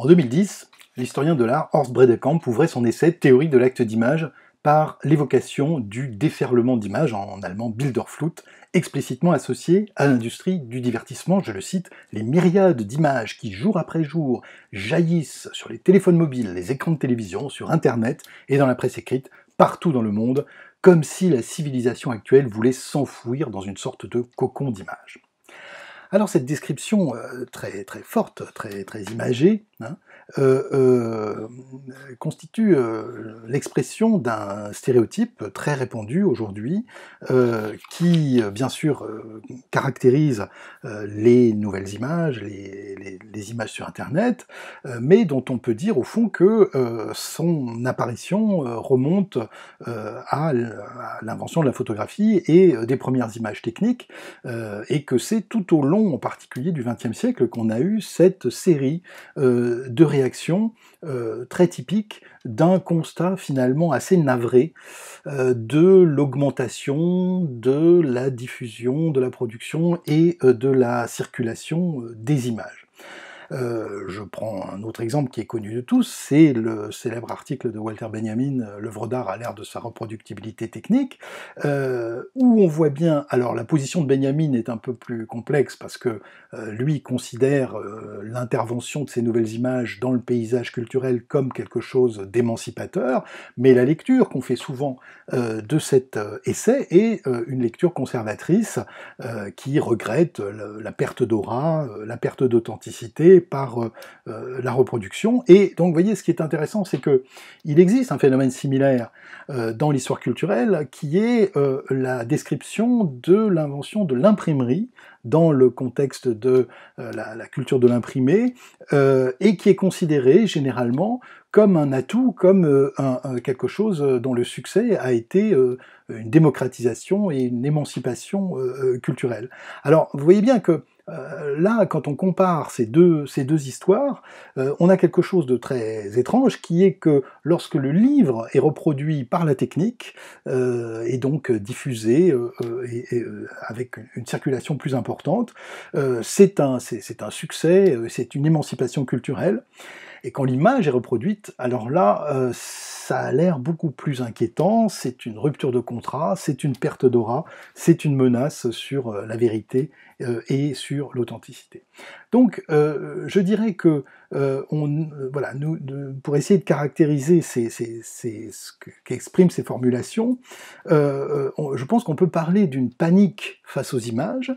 En 2010, l'historien de l'art Horst Bredekamp ouvrait son essai Théorie de l'acte d'image par l'évocation du déferlement d'images, en allemand Bilderflut, explicitement associé à l'industrie du divertissement, je le cite, les myriades d'images qui jour après jour jaillissent sur les téléphones mobiles, les écrans de télévision, sur Internet et dans la presse écrite, partout dans le monde, comme si la civilisation actuelle voulait s'enfouir dans une sorte de cocon d'images. Alors cette description euh, très, très forte, très, très imagée, hein, euh, euh, constitue euh, l'expression d'un stéréotype très répandu aujourd'hui, qui bien sûr caractérise les nouvelles images, les, images sur Internet, mais dont on peut dire au fond que son apparition remonte à l'invention de la photographie et des premières images techniques, et que c'est tout au long en particulier du XXe siècle qu'on a eu cette série de réactions réaction euh, très typique d'un constat finalement assez navré euh, de l'augmentation de la diffusion, de la production et euh, de la circulation des images. Euh, je prends un autre exemple qui est connu de tous, c'est le célèbre article de Walter Benjamin, euh, L'œuvre d'art à l'ère de sa reproductibilité technique, euh, où on voit bien, alors la position de Benjamin est un peu plus complexe parce que lui considère l'intervention de ces nouvelles images dans le paysage culturel comme quelque chose d'émancipateur, mais la lecture qu'on fait souvent de cet essai est une lecture conservatrice qui regrette la perte d'aura, la perte d'authenticité, par euh, euh, la reproduction. Et donc, vous voyez, ce qui est intéressant, c'est que il existe un phénomène similaire euh, dans l'histoire culturelle, qui est la description de l'invention de l'imprimerie dans le contexte de la, culture de l'imprimé, et qui est considéré généralement comme un atout, comme quelque chose dont le succès a été une démocratisation et une émancipation culturelle. Alors, vous voyez bien que euh, là, quand on compare ces deux, ces deux histoires, euh, on a quelque chose de très étrange qui est que lorsque le livre est reproduit par la technique, euh, et donc diffusé et, avec une circulation plus importante, c'est un, c'est un succès, c'est une émancipation culturelle. Et quand l'image est reproduite, alors là, ça a l'air beaucoup plus inquiétant, c'est une rupture de contrat, c'est une perte d'aura, c'est une menace sur euh, la vérité euh, et sur l'authenticité. Donc euh, je dirais que on, voilà, nous, pour essayer de caractériser ce qu'expriment ces formulations, je pense qu'on peut parler d'une panique face aux images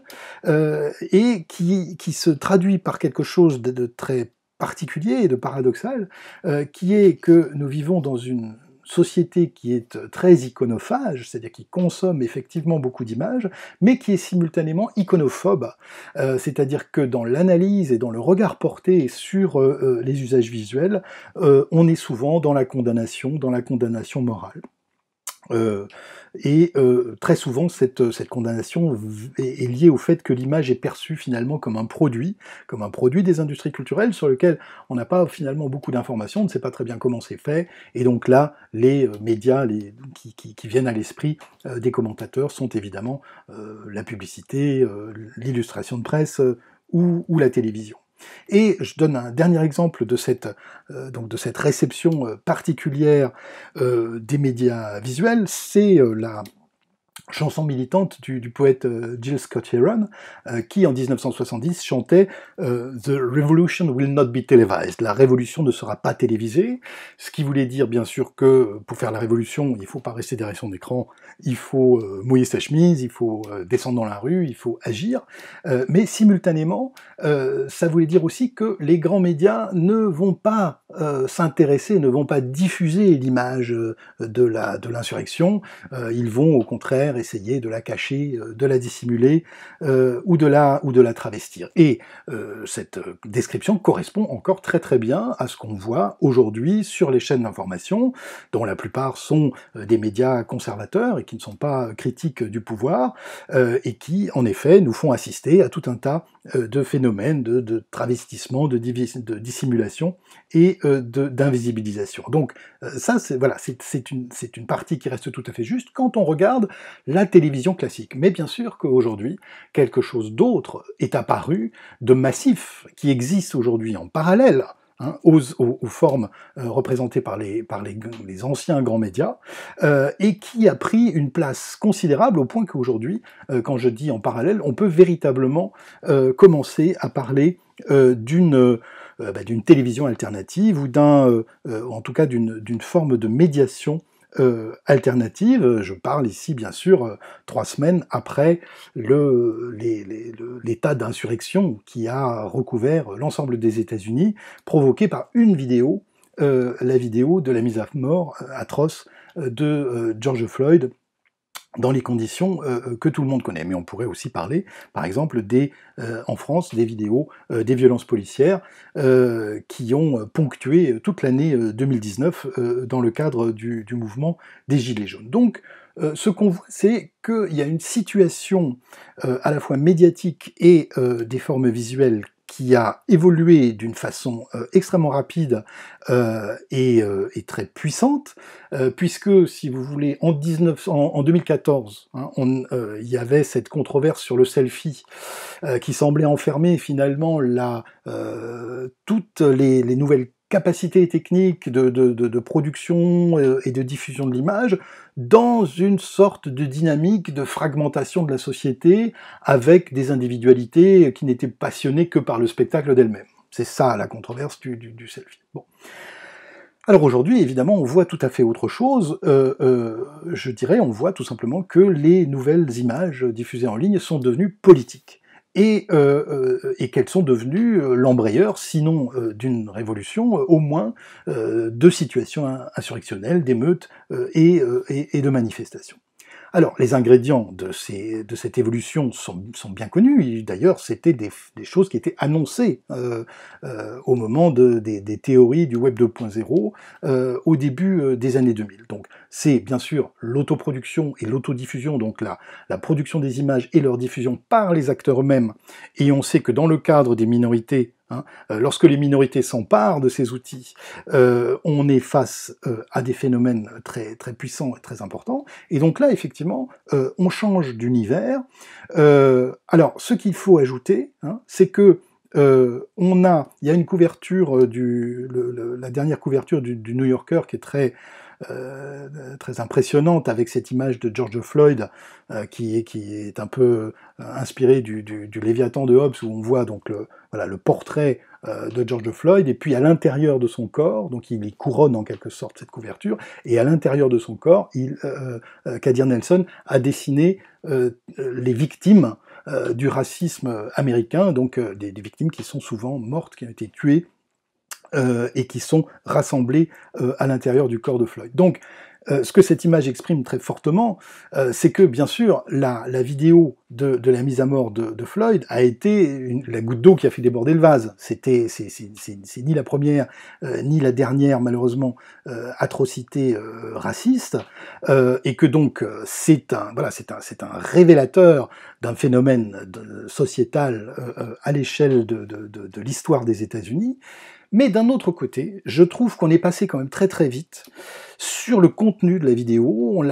et qui, se traduit par quelque chose de, de très particulier et de paradoxal, euh, qui est que nous vivons dans une société qui est très iconophage, c'est-à-dire qui consomme effectivement beaucoup d'images, mais qui est simultanément iconophobe, euh, c'est-à-dire que dans l'analyse et dans le regard porté sur euh, les usages visuels, on est souvent dans la condamnation, dans la condamnation morale. Euh, et euh, très souvent, cette, euh, condamnation est, liée au fait que l'image est perçue finalement comme un produit, comme un produit des industries culturelles sur lequel on n'a pas finalement beaucoup d'informations, on ne sait pas très bien comment c'est fait. Et donc là, les médias qui, viennent à l'esprit des commentateurs sont évidemment la publicité, l'illustration de presse ou la télévision. Et je donne un dernier exemple de cette, euh, réception euh, particulière euh, des médias visuels, c'est la chanson militante du, poète euh, Jill Scott Heron, euh, qui en 1970 chantait euh, The Revolution will not be televised, la révolution ne sera pas télévisée, ce qui voulait dire bien sûr que pour faire la révolution, il faut pas rester derrière son écran, il faut mouiller sa chemise, il faut descendre dans la rue, il faut agir, mais simultanément, ça voulait dire aussi que les grands médias ne vont pas s'intéresser, ne vont pas diffuser l'image de l'insurrection, de ils vont au contraire essayer de la cacher, euh, de la dissimuler euh, ou, de la, ou de la travestir. Et euh, cette description correspond encore très très bien à ce qu'on voit aujourd'hui sur les chaînes d'information, dont la plupart sont des médias conservateurs et qui ne sont pas critiques du pouvoir, et qui en effet nous font assister à tout un tas de phénomènes de, travestissement, de, dissimulation et d'invisibilisation. Donc ça, c'est voilà, c'est une, une partie qui reste tout à fait juste quand on regarde la télévision classique. Mais bien sûr qu'aujourd'hui, quelque chose d'autre est apparu de massif qui existe aujourd'hui en parallèle hein, aux, formes euh, représentées par les, anciens grands médias, euh, et qui a pris une place considérable au point qu'aujourd'hui, euh, quand je dis en parallèle, on peut véritablement commencer à parler bah, d'une télévision alternative ou d'un, en tout cas d'une forme de médiation euh, alternative. Euh, je parle ici, bien sûr, euh, trois semaines après l'état d'insurrection qui a recouvert l'ensemble des États-Unis, provoqué par une vidéo, la vidéo de la mise à mort atroce de George Floyd dans les conditions euh, euh, que tout le monde connaît. Mais on pourrait aussi parler, par exemple, des, euh, en France, des vidéos des violences policières qui ont ponctué toute l'année 2019 dans le cadre du, du, mouvement des Gilets jaunes. Donc, ce qu'on voit, c'est qu'il y a une situation à la fois médiatique et des formes visuelles qui a évolué d'une façon euh, extrêmement rapide euh, euh, et, très puissante, puisque si vous voulez, en, 19, en, 2014, il hein, y avait cette controverse sur le selfie qui semblait enfermer finalement la, toutes les, les nouvelles capacités techniques de, production euh, et de diffusion de l'image dans une sorte de dynamique de fragmentation de la société avec des individualités qui n'étaient passionnées que par le spectacle d'elles-mêmes. C'est ça la controverse du, selfie. Bon. Alors aujourd'hui, évidemment, on voit tout à fait autre chose. Euh, euh, je dirais, on voit tout simplement que les nouvelles images diffusées en ligne sont devenues politiques. Euh, euh, et, qu'elles sont devenues euh, l'embrayeur, sinon d'une révolution, au moins de situations insurrectionnelles, d'émeutes et de manifestations. Alors, les ingrédients de, ces, de cette évolution sont, sont bien connus. D'ailleurs, c'était des, des, choses qui étaient annoncées euh, euh, au moment des, des, théories du Web 2.0 euh, au début des années 2000. Donc, c'est bien sûr l'autoproduction et l'autodiffusion, donc la, la production des images et leur diffusion par les acteurs eux-mêmes. Et on sait que dans le cadre des minorités Hein. Euh, lorsque les minorités s'emparent de ces outils, euh, on est face euh, à des phénomènes très, très puissants et très importants. Et donc là, effectivement, on change d'univers. alors, ce qu'il faut ajouter, hein, c'est que on a, il y a une couverture du, la dernière couverture du, New Yorker qui est très euh, très impressionnante avec cette image de George Floyd euh, qui, est, qui est un peu euh, inspirée du, Léviathan de Hobbes où on voit donc le, voilà, le portrait de George Floyd, et puis à l'intérieur de son corps, donc il y couronne en quelque sorte cette couverture, et à l'intérieur de son corps, il, Kadir Nelson a dessiné les victimes du racisme américain, donc des, victimes qui sont souvent mortes, qui ont été tuées euh, et qui sont rassemblés euh, à l'intérieur du corps de Floyd. Donc, euh, ce que cette image exprime très fortement, c'est que bien sûr la, la vidéo de, de, la mise à mort de, Floyd a été la goutte d'eau qui a fait déborder le vase. C'était c'est ni la première ni la dernière malheureusement atrocité raciste et que donc c'est un voilà c'est un c'est un révélateur d'un phénomène sociétal à l'échelle de l'histoire des États-Unis mais d'un autre côté, je trouve qu'on est passé quand même très très vite sur le contenu de la vidéo.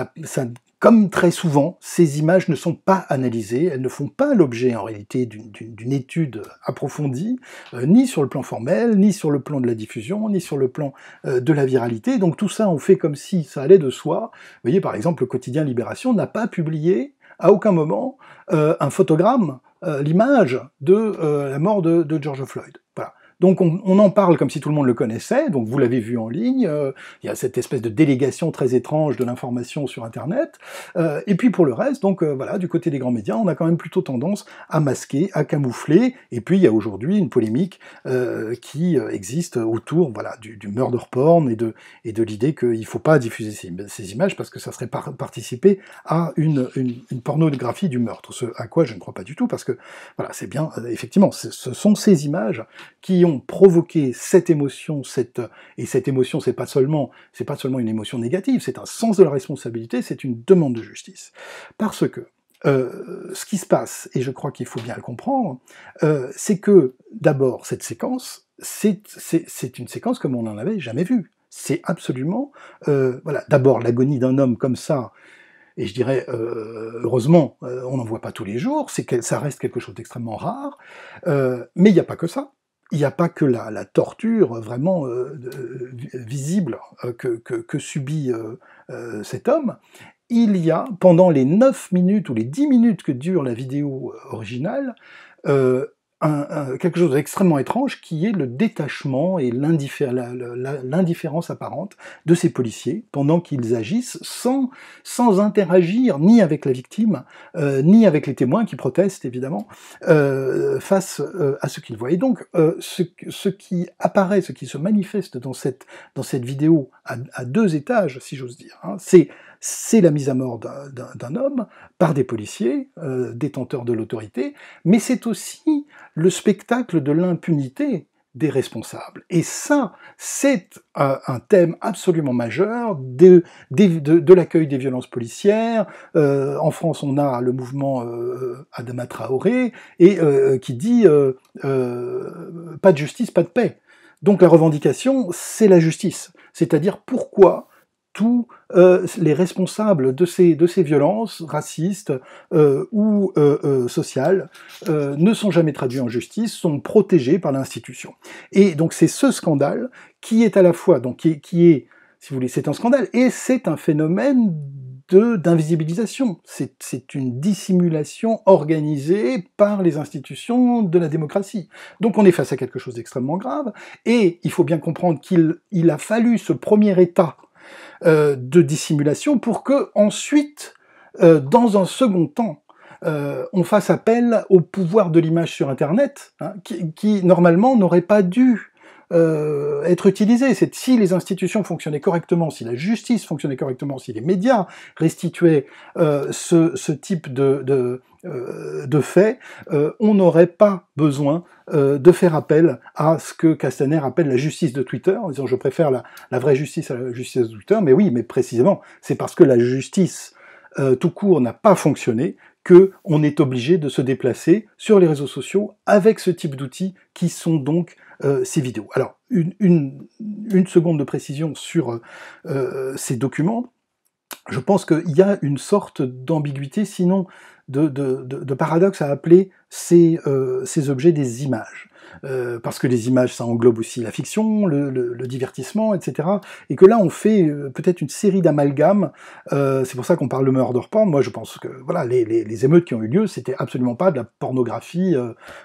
comme très souvent, ces images ne sont pas analysées, elles ne font pas l'objet en réalité d'une, étude approfondie, euh, ni sur le plan formel, ni sur le plan de la diffusion, ni sur le plan euh, de la viralité. Donc tout ça, on fait comme si ça allait de soi. Vous voyez, par exemple, le quotidien Libération n'a pas publié à aucun moment euh, un photogramme, l'image de la mort de George Floyd. Donc on, en parle comme si tout le monde le connaissait, donc vous l'avez vu en ligne, euh, il y a cette espèce de délégation très étrange de l'information sur Internet, euh, et puis pour le reste, donc euh, voilà, du côté des grands médias, on a quand même plutôt tendance à masquer, à camoufler, et puis il y a aujourd'hui une polémique qui existe autour voilà, du, du, murder porn et de, et de l'idée qu'il ne faut pas diffuser ces, images parce que ça serait participer à une, une, une, pornographie du meurtre, ce à quoi je ne crois pas du tout, parce que voilà, c'est bien, effectivement, ce sont ces images qui ont provoquer cette émotion, cette et cette émotion, c'est pas seulement, c'est pas seulement une émotion négative, c'est un sens de la responsabilité, c'est une demande de justice, parce que euh, ce qui se passe, et je crois qu'il faut bien le comprendre, euh, c'est que d'abord cette séquence, c'est une séquence comme on n'en avait jamais vue. C'est absolument, euh, voilà, d'abord l'agonie d'un homme comme ça, et je dirais euh, heureusement, euh, on n'en voit pas tous les jours, c'est que ça reste quelque chose d'extrêmement rare. Euh, mais il n'y a pas que ça il n'y a pas que la, torture euh, vraiment euh, euh, visible que, subit cet homme. Il y a, pendant les 9 minutes ou les 10 minutes que dure la vidéo originale, un, quelque chose d'extrêmement étrange qui est le détachement et l'indifférence apparente de ces policiers pendant qu'ils agissent sans, sans interagir ni avec la victime, euh, ni avec les témoins qui protestent évidemment euh, face euh, à ce qu'ils voient. Et donc ce, ce, qui apparaît, ce qui se manifeste dans cette, dans cette vidéo à, deux étages, si j'ose dire, hein, c'est c'est la mise à mort d'un homme par des policiers, euh, détenteurs de l'autorité, mais c'est aussi le spectacle de l'impunité des responsables. Et ça, c'est euh, un thème absolument majeur de, l'accueil des violences policières. Euh, en France, on a le mouvement euh, Adama Traoré et qui dit pas de justice, pas de paix. Donc la revendication, c'est la justice. C'est-à-dire pourquoi tous euh, les responsables de ces, de ces violences racistes euh, ou euh, sociales ne sont jamais traduits en justice, sont protégés par l'institution. Et donc c'est ce scandale qui est à la fois, donc qui est, si vous voulez, c'est un scandale et c'est un phénomène d'invisibilisation. C'est une dissimulation organisée par les institutions de la démocratie. Donc on est face à quelque chose d'extrêmement grave, et il faut bien comprendre qu'il il a fallu ce premier État euh, de dissimulation pour que ensuite, euh, dans un second temps, euh, on fasse appel au pouvoir de l'image sur Internet, hein, qui, normalement n'aurait pas dû être utilisé. C'est si les institutions fonctionnaient correctement, si la justice fonctionnait correctement, si les médias restituaient ce, type de, euh, de fait, euh, on n'aurait pas besoin euh, de faire appel à ce que Castaner appelle la justice de Twitter, en disant je préfère la, vraie justice à la justice de Twitter, mais oui, mais précisément, c'est parce que la justice tout court n'a pas fonctionné que on est obligé de se déplacer sur les réseaux sociaux avec ce type d'outils qui sont donc ces vidéos. Alors, une, seconde de précision sur ces documents. Je pense qu'il y a une sorte d'ambiguïté, sinon de, de, de paradoxe à appeler ces, euh, ces objets des images. Euh, parce que les images, ça englobe aussi la fiction, le, divertissement, etc. Et que là, on fait euh, peut-être une série d'amalgames. c'est pour ça qu'on parle de murder porn. Moi, je pense que voilà, les, émeutes qui ont eu lieu, c'était absolument pas de la pornographie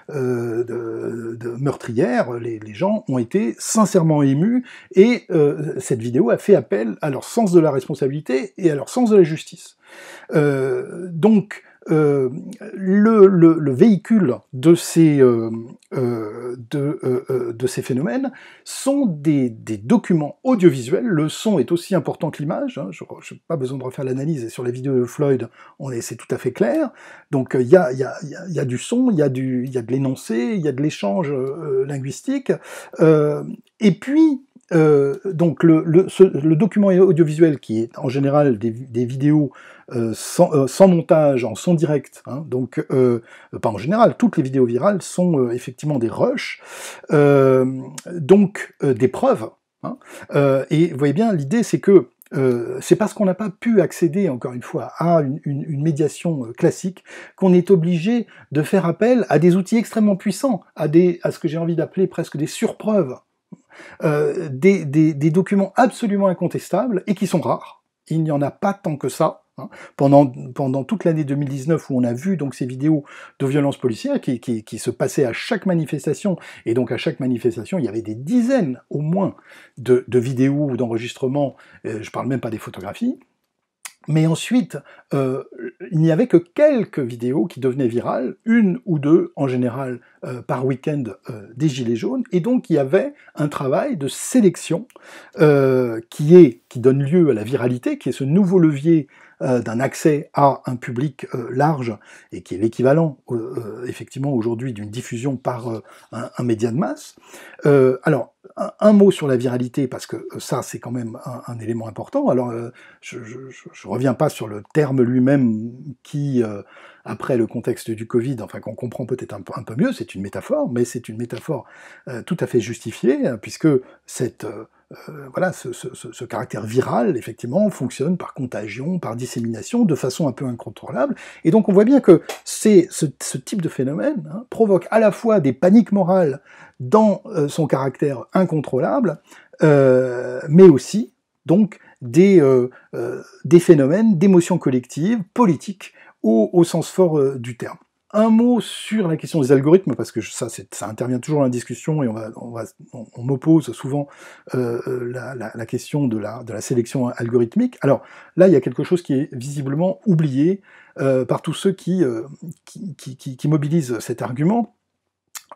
de, de, meurtrière. Les, les, gens ont été sincèrement émus et cette vidéo a fait appel à leur sens de la responsabilité et à leur sens de la justice. donc, euh, le, le, le, véhicule de ces, euh euh, euh, euh, de, ces phénomènes sont des, des, documents audiovisuels. Le son est aussi important que l'image. Hein. Je n'ai pas besoin de refaire l'analyse. sur la vidéo de Floyd, c'est tout à fait clair. Donc il y a, y, a, y, y, a, du son, il y, a du, y a de l'énoncé, il y a de l'échange linguistique. et puis, euh, donc le, document audiovisuel qui est en général des, vidéos euh, euh, sans, montage, en son direct, hein, donc pas en général, toutes les vidéos virales sont effectivement des rushs, donc des preuves. Hein. et vous voyez bien, l'idée c'est que c'est parce qu'on n'a pas pu accéder, encore une fois, à une, médiation classique qu'on est obligé de faire appel à des outils extrêmement puissants, à ce que j'ai envie d'appeler presque des surpreuves. Euh, des, documents absolument incontestables et qui sont rares. Il n'y en a pas tant que ça. Hein. Pendant, toute l'année 2019 où on a vu donc ces vidéos de violences policières qui, se passaient à chaque manifestation, et donc à chaque manifestation, il y avait des dizaines au moins de, vidéos ou d'enregistrements, je euh, je parle même pas des photographies, mais ensuite, euh, il n'y avait que quelques vidéos qui devenaient virales, une ou deux en général euh, par week-end euh, des Gilets jaunes, et donc il y avait un travail de sélection euh, qui, est, qui donne lieu à la viralité, qui est ce nouveau levier euh, d'un accès à un public euh, large et qui est l'équivalent euh, effectivement aujourd'hui d'une diffusion par un, média de masse. alors un, mot sur la viralité parce que ça c'est quand même un, élément important. Alors je, ne reviens pas sur le terme lui-même qui après le contexte du Covid, enfin qu'on comprend peut-être un, peu mieux, c'est une métaphore, mais c'est une métaphore tout à fait justifiée, puisque cette, euh, voilà, ce, caractère viral, effectivement, fonctionne par contagion, par dissémination, de façon un peu incontrôlable. Et donc on voit bien que ce, ce type de phénomène hein, provoque à la fois des paniques morales dans euh, son caractère incontrôlable, euh, mais aussi donc des, phénomènes d'émotions collectives, politiques, au, au sens fort du terme un mot sur la question des algorithmes, parce que ça, ça intervient toujours dans la discussion et on, va, souvent euh, euh, la, question de la, de la sélection algorithmique. Alors là, il y a quelque chose qui est visiblement oublié euh, par tous ceux qui, mobilisent cet argument.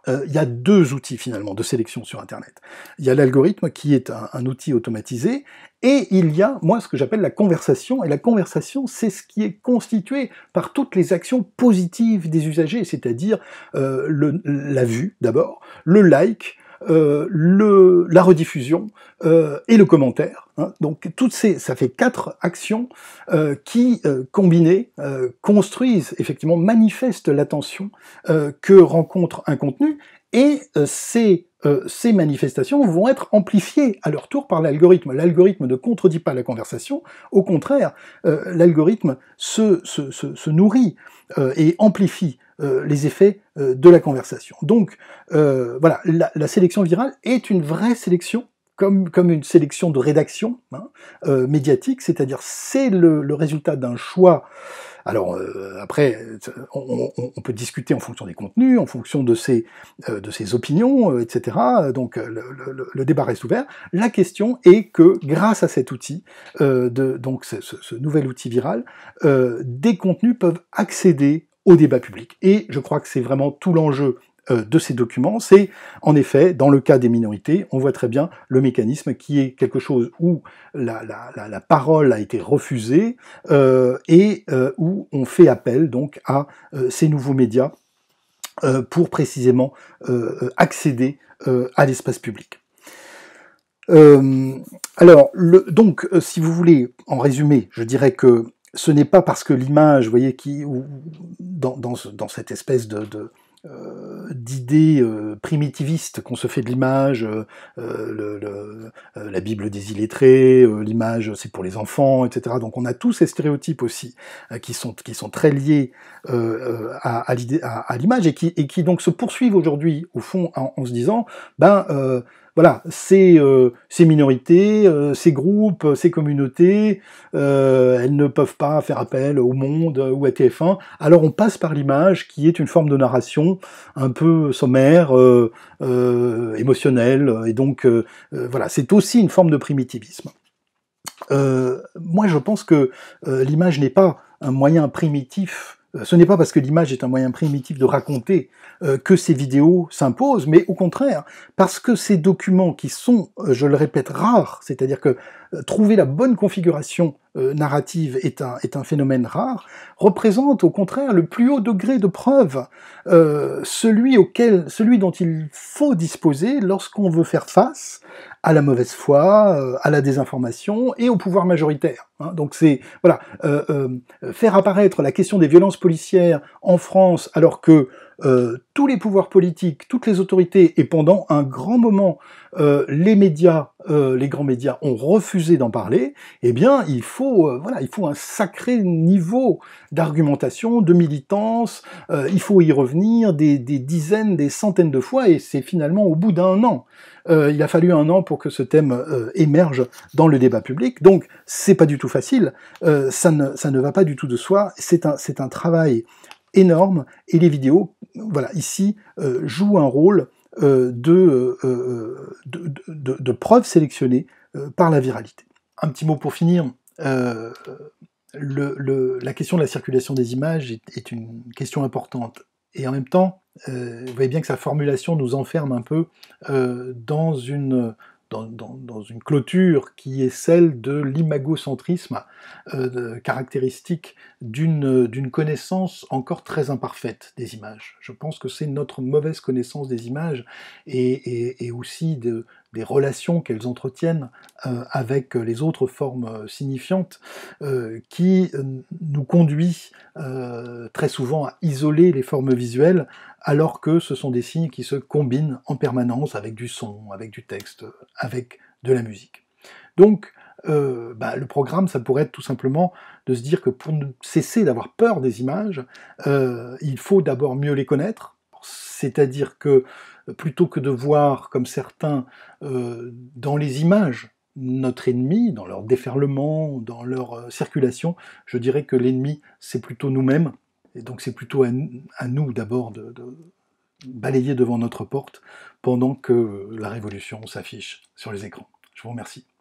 Euh, il y a deux outils finalement de sélection sur Internet. Il y a l'algorithme qui est un, outil automatisé, et il y a, moi, ce que j'appelle la conversation, et la conversation, c'est ce qui est constitué par toutes les actions positives des usagers, c'est-à-dire euh, la vue d'abord, le like, euh, la rediffusion euh, et le commentaire. Hein. Donc toutes ces, ça fait quatre actions euh, qui, combinées, construisent, effectivement, manifestent l'attention que rencontre un contenu, et ces ces manifestations vont être amplifiées à leur tour par l'algorithme. L'algorithme ne contredit pas la conversation, au contraire, l'algorithme se, se, se, nourrit et amplifie euh, les effets euh, de la conversation. Donc euh, voilà, la, sélection virale est une vraie sélection. Comme, comme une sélection de rédaction hein, médiatique, c'est-à-dire c'est le, résultat d'un choix alors après, on, peut discuter en fonction des contenus, en fonction de ses, de ses opinions, etc. Donc le, le, débat reste ouvert. La question est que grâce à cet outil, de, donc ce, ce, nouvel outil viral, des contenus peuvent accéder au débat public. Et je crois que c'est vraiment tout l'enjeu euh, de ces documents, c'est en effet, dans le cas des minorités, on voit très bien le mécanisme qui est quelque chose où la, parole a été refusée euh, et euh, où on fait appel donc à ces nouveaux médias pour précisément accéder à l'espace public. alors, le, donc, si vous voulez, en résumé, je dirais que ce n'est pas parce que l'image, voyez, qui, ou, dans, dans, cette espèce de, de euh, d'idées euh, qu'on se fait de l'image, euh, le, la Bible des illettrés, l'image c'est pour les enfants, etc. Donc on a tous ces stéréotypes aussi qui, sont, qui sont très liés à, à l'image et qui, et qui donc se poursuivent aujourd'hui au fond en, en se disant, ben voilà, ces, euh, minorités, euh, ces groupes, euh, ces communautés, elles ne peuvent pas faire appel au monde ou à TF1. Alors on passe par l'image, qui est une forme de narration un peu sommaire, émotionnelle, et donc voilà, c'est aussi une forme de primitivisme. moi, je pense que l'image n'est pas un moyen primitif euh, ce n'est pas parce que l'image est un moyen primitif de raconter euh, que ces vidéos s'imposent, mais au contraire, parce que ces documents qui sont, euh, je le répète, rares, c'est-à-dire que euh, trouver la bonne configuration euh, narrative est un, est un phénomène rare, représente au contraire le plus haut degré de preuve, euh, celui, auquel, celui dont il faut disposer lorsqu'on veut faire face à la mauvaise foi, à la désinformation et au pouvoir majoritaire. Hein. Donc c'est voilà faire apparaître la question des violences policières en France alors que euh, tous les pouvoirs politiques, toutes les autorités, et pendant un grand moment, euh, les médias, euh, les grands médias ont refusé d'en parler, eh bien, il faut, voilà, il faut un sacré niveau d'argumentation, de militance, il faut y revenir des, dizaines, des centaines de fois, et c'est finalement au bout d'un an. il a fallu un an pour que ce thème émerge dans le débat public, donc c'est pas du tout facile, ça, ne, ça ne va pas du tout de soi, c'est un, un travail énorme et les vidéos, voilà, ici, euh, jouent un rôle euh, de, preuve euh, de, par la viralité. Un petit mot pour finir. la question de la circulation des images est une question importante. Et en même temps, vous voyez bien que sa formulation nous enferme un peu dans une dans, une clôture qui est celle de l'imagocentrisme euh, caractéristique d'une connaissance encore très imparfaite des images. Je pense que c'est notre mauvaise connaissance des images et aussi de des relations qu'elles entretiennent euh, avec euh, les autres formes euh, signifiantes, qui nous conduit très souvent à isoler les formes visuelles, alors que ce sont des signes qui se combinent en permanence avec du son, avec du texte, avec de la musique. Donc, bah, le programme, ça pourrait être tout simplement de se dire que pour cesser d'avoir peur des images, il faut d'abord mieux les connaître, c'est-à-dire que euh, plutôt que de voir, comme certains, euh, dans les images, notre ennemi, dans leur déferlement, dans leur euh, circulation, je dirais que l'ennemi, c'est plutôt nous-mêmes. Et donc c'est plutôt à, nous d'abord de balayer devant notre porte pendant que la révolution s'affiche sur les écrans. Je vous remercie.